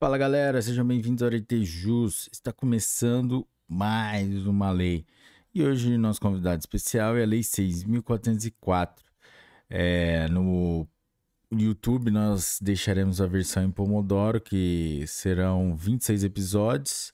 Fala galera, sejam bem-vindos ao Aretejus. Está começando mais uma lei. E hoje nosso convidado especial é a Lei 6.404. É, no YouTube nós deixaremos a versão em Pomodoro, que serão 26 episódios.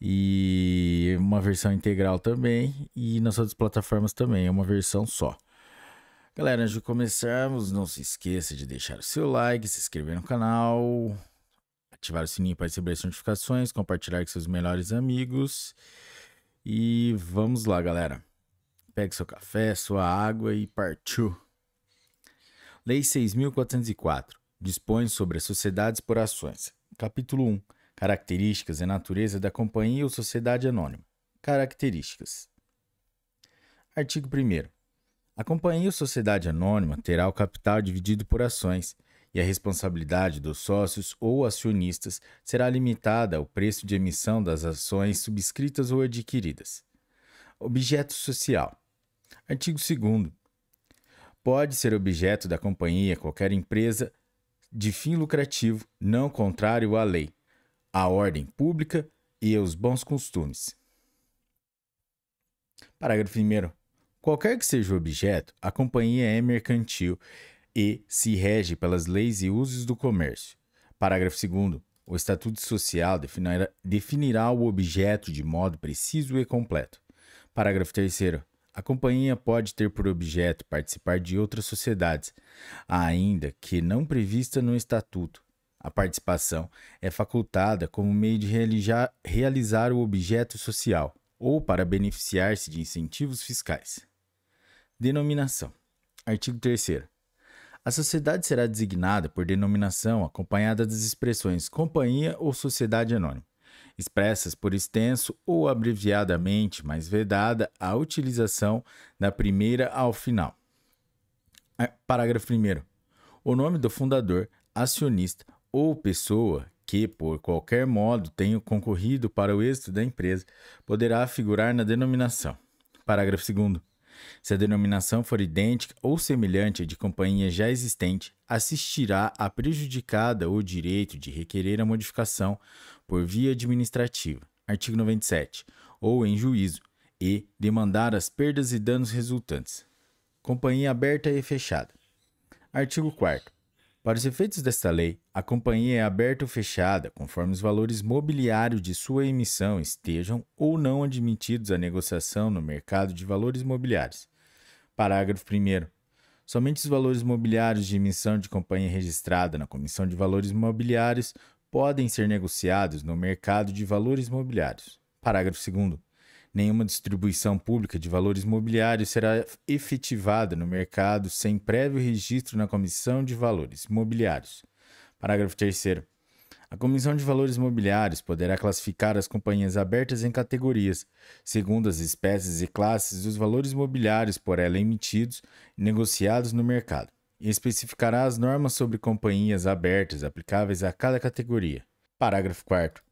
E uma versão integral também. E nas outras plataformas também, é uma versão só. Galera, antes de começarmos, não se esqueça de deixar o seu like, se inscrever no canal ativar o sininho para receber as notificações, compartilhar com seus melhores amigos. E vamos lá, galera. Pegue seu café, sua água e partiu. Lei 6404 dispõe sobre as sociedades por ações. Capítulo 1. Características e natureza da companhia ou sociedade anônima. Características. Artigo 1 A companhia ou sociedade anônima terá o capital dividido por ações e a responsabilidade dos sócios ou acionistas será limitada ao preço de emissão das ações subscritas ou adquiridas. Objeto social. Artigo 2 Pode ser objeto da companhia qualquer empresa de fim lucrativo não contrário à lei, à ordem pública e aos bons costumes. Parágrafo 1. Qualquer que seja o objeto, a companhia é mercantil e se rege pelas leis e usos do comércio. Parágrafo 2. O Estatuto Social definirá, definirá o objeto de modo preciso e completo. Parágrafo 3. A companhia pode ter por objeto participar de outras sociedades, ainda que não prevista no Estatuto. A participação é facultada como meio de realizar, realizar o objeto social ou para beneficiar-se de incentivos fiscais. Denominação: Artigo 3. A sociedade será designada por denominação acompanhada das expressões companhia ou sociedade anônima, expressas por extenso ou abreviadamente, mas vedada a utilização da primeira ao final. É, parágrafo 1. O nome do fundador, acionista ou pessoa que, por qualquer modo, tenha concorrido para o êxito da empresa poderá figurar na denominação. Parágrafo 2. Se a denominação for idêntica ou semelhante à de companhia já existente, assistirá a prejudicada o direito de requerer a modificação por via administrativa, artigo 97, ou em juízo, e demandar as perdas e danos resultantes. Companhia aberta e fechada. Artigo 4 para os efeitos desta lei, a companhia é aberta ou fechada conforme os valores mobiliários de sua emissão estejam ou não admitidos à negociação no mercado de valores mobiliários. Parágrafo 1. Somente os valores mobiliários de emissão de companhia registrada na Comissão de Valores Mobiliários podem ser negociados no mercado de valores mobiliários. Parágrafo 2. Nenhuma distribuição pública de valores mobiliários será efetivada no mercado sem prévio registro na Comissão de Valores Mobiliários. Parágrafo 3. A Comissão de Valores Mobiliários poderá classificar as companhias abertas em categorias, segundo as espécies e classes dos valores mobiliários por ela emitidos e negociados no mercado, e especificará as normas sobre companhias abertas aplicáveis a cada categoria. Parágrafo 4.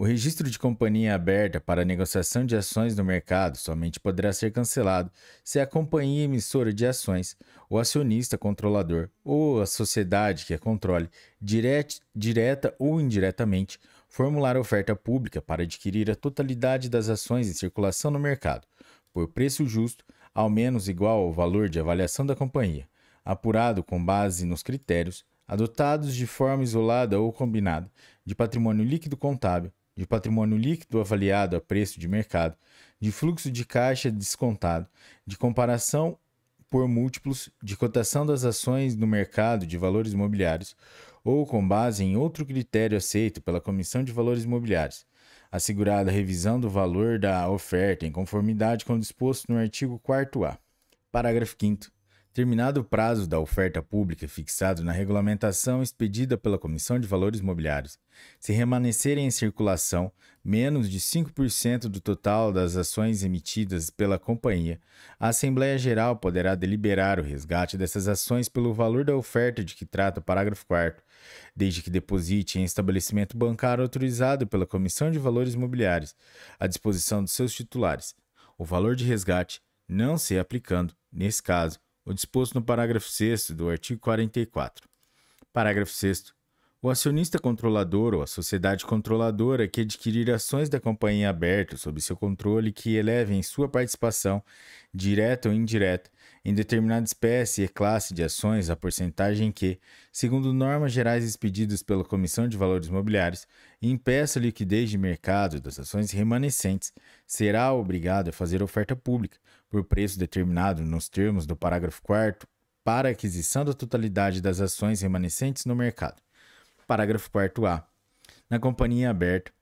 O registro de companhia aberta para negociação de ações no mercado somente poderá ser cancelado se a companhia emissora de ações, o acionista controlador ou a sociedade que a controle, direta ou indiretamente, formular oferta pública para adquirir a totalidade das ações em circulação no mercado, por preço justo, ao menos igual ao valor de avaliação da companhia, apurado com base nos critérios adotados de forma isolada ou combinada de patrimônio líquido contábil de patrimônio líquido avaliado a preço de mercado, de fluxo de caixa descontado, de comparação por múltiplos, de cotação das ações no mercado de valores imobiliários ou com base em outro critério aceito pela Comissão de Valores Imobiliários, assegurada a revisão do valor da oferta em conformidade com o disposto no artigo 4A. Parágrafo 5 Terminado o prazo da oferta pública fixado na regulamentação expedida pela Comissão de Valores Mobiliários, se remanescerem em circulação menos de 5% do total das ações emitidas pela companhia, a Assembleia Geral poderá deliberar o resgate dessas ações pelo valor da oferta de que trata o parágrafo 4, desde que deposite em estabelecimento bancário autorizado pela Comissão de Valores Mobiliários, à disposição dos seus titulares, o valor de resgate não se aplicando, nesse caso, o disposto no parágrafo 6 do artigo 44. Parágrafo 6 o acionista controlador ou a sociedade controladora que adquirir ações da companhia aberta sob seu controle que elevem sua participação, direta ou indireta, em determinada espécie e classe de ações a porcentagem que, segundo normas gerais expedidas pela Comissão de Valores Mobiliários, impeça a liquidez de mercado das ações remanescentes, será obrigado a fazer oferta pública, por preço determinado nos termos do parágrafo 4 para aquisição da totalidade das ações remanescentes no mercado. Parágrafo 4 A. Na companhia aberta,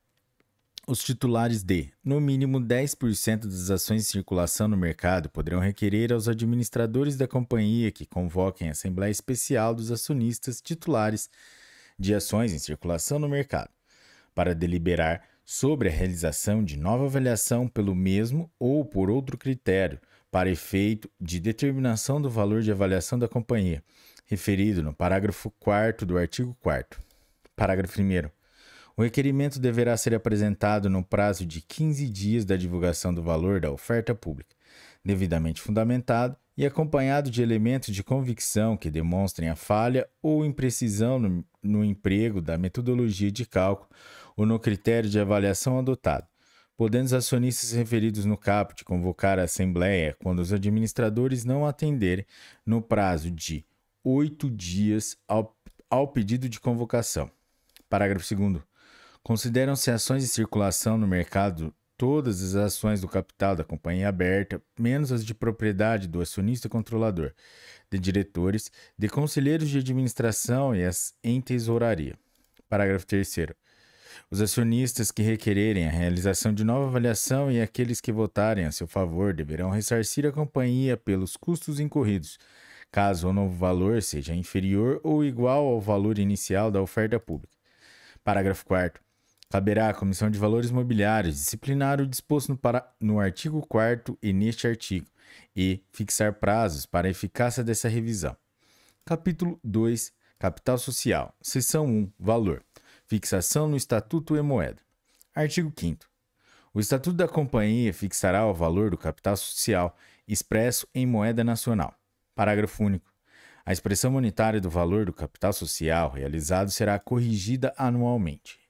os titulares de, no mínimo, 10% das ações em circulação no mercado poderão requerer aos administradores da companhia que convoquem a Assembleia Especial dos Acionistas Titulares de Ações em Circulação no Mercado, para deliberar sobre a realização de nova avaliação pelo mesmo ou por outro critério, para efeito de determinação do valor de avaliação da companhia, referido no parágrafo 4 do artigo 4. Parágrafo 1. O requerimento deverá ser apresentado no prazo de 15 dias da divulgação do valor da oferta pública, devidamente fundamentado e acompanhado de elementos de convicção que demonstrem a falha ou imprecisão no, no emprego da metodologia de cálculo ou no critério de avaliação adotado, podendo os acionistas referidos no caput convocar a Assembleia quando os administradores não atenderem no prazo de oito dias ao, ao pedido de convocação. Parágrafo 2. Consideram-se ações de circulação no mercado todas as ações do capital da companhia aberta, menos as de propriedade do acionista controlador, de diretores, de conselheiros de administração e as em tesouraria. Parágrafo 3. Os acionistas que requererem a realização de nova avaliação e aqueles que votarem a seu favor deverão ressarcir a companhia pelos custos incorridos, caso o novo valor seja inferior ou igual ao valor inicial da oferta pública. Parágrafo 4. Caberá à Comissão de Valores Mobiliários disciplinar o disposto no, para... no artigo 4 e neste artigo e fixar prazos para a eficácia dessa revisão. Capítulo 2 Capital Social. Seção 1 Valor. Fixação no Estatuto e Moeda. Artigo 5. O Estatuto da Companhia fixará o valor do capital social expresso em moeda nacional. Parágrafo único. A expressão monetária do valor do capital social realizado será corrigida anualmente.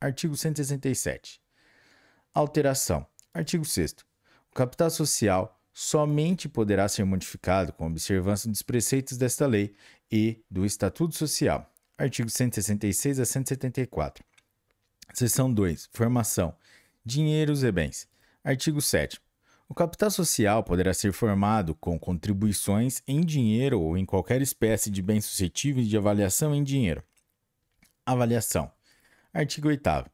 Artigo 167. Alteração. Artigo 6. O capital social somente poderá ser modificado com observância dos preceitos desta lei e do Estatuto Social. Artigo 166 a 174. Seção 2. Formação. Dinheiros e bens. Artigo 7. O capital social poderá ser formado com contribuições em dinheiro ou em qualquer espécie de bem suscetível de avaliação em dinheiro. Avaliação. Artigo 8. A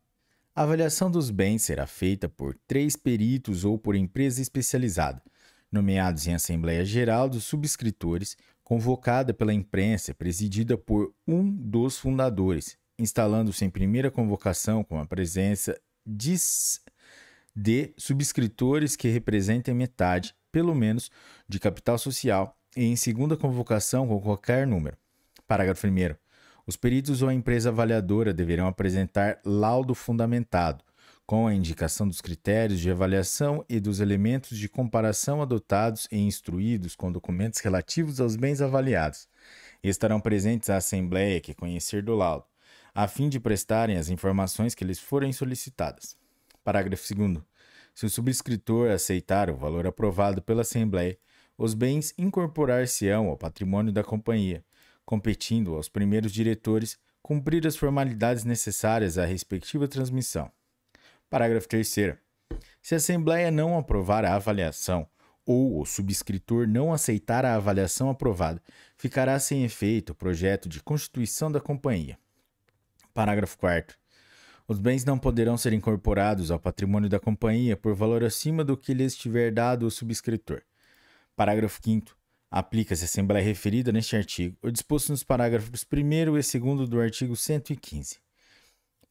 avaliação dos bens será feita por três peritos ou por empresa especializada, nomeados em Assembleia Geral dos Subscritores, convocada pela imprensa, presidida por um dos fundadores, instalando-se em primeira convocação com a presença de de subscritores que representem metade, pelo menos, de capital social e em segunda convocação com qualquer número. Parágrafo 1. Os peritos ou a empresa avaliadora deverão apresentar laudo fundamentado, com a indicação dos critérios de avaliação e dos elementos de comparação adotados e instruídos com documentos relativos aos bens avaliados. Estarão presentes à Assembleia que conhecer do laudo, a fim de prestarem as informações que lhes forem solicitadas. Parágrafo 2. Se o subscritor aceitar o valor aprovado pela Assembleia, os bens incorporar-se-ão ao patrimônio da companhia, competindo aos primeiros diretores cumprir as formalidades necessárias à respectiva transmissão. Parágrafo 3. Se a Assembleia não aprovar a avaliação ou o subscritor não aceitar a avaliação aprovada, ficará sem efeito o projeto de constituição da companhia. Parágrafo 4. Os bens não poderão ser incorporados ao patrimônio da companhia por valor acima do que lhes tiver dado o subscritor. Parágrafo 5. Aplica-se à Assembleia referida neste artigo o disposto nos parágrafos 1 e 2 do artigo 115.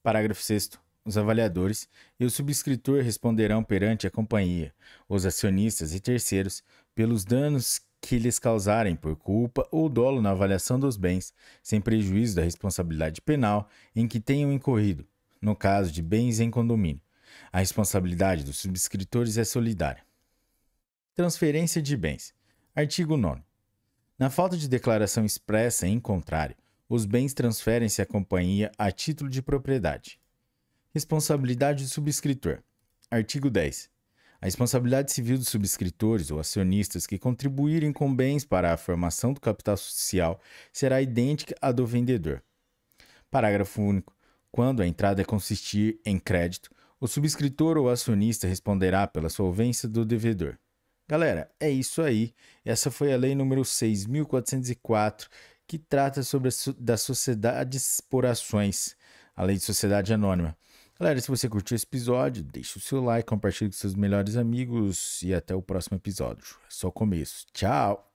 Parágrafo 6. Os avaliadores e o subscritor responderão perante a companhia, os acionistas e terceiros pelos danos que lhes causarem por culpa ou dolo na avaliação dos bens, sem prejuízo da responsabilidade penal em que tenham incorrido, no caso de bens em condomínio. A responsabilidade dos subscritores é solidária. Transferência de bens. Artigo 9. Na falta de declaração expressa em contrário, os bens transferem-se à companhia a título de propriedade. Responsabilidade do subscritor. Artigo 10. A responsabilidade civil dos subscritores ou acionistas que contribuírem com bens para a formação do capital social será idêntica à do vendedor. Parágrafo único. Quando a entrada consistir em crédito, o subscritor ou acionista responderá pela solvência do devedor. Galera, é isso aí. Essa foi a lei número 6404 que trata sobre a, das sociedades por ações, a lei de sociedade anônima. Galera, se você curtiu esse episódio, deixe o seu like, compartilhe com seus melhores amigos e até o próximo episódio. É só o começo. Tchau!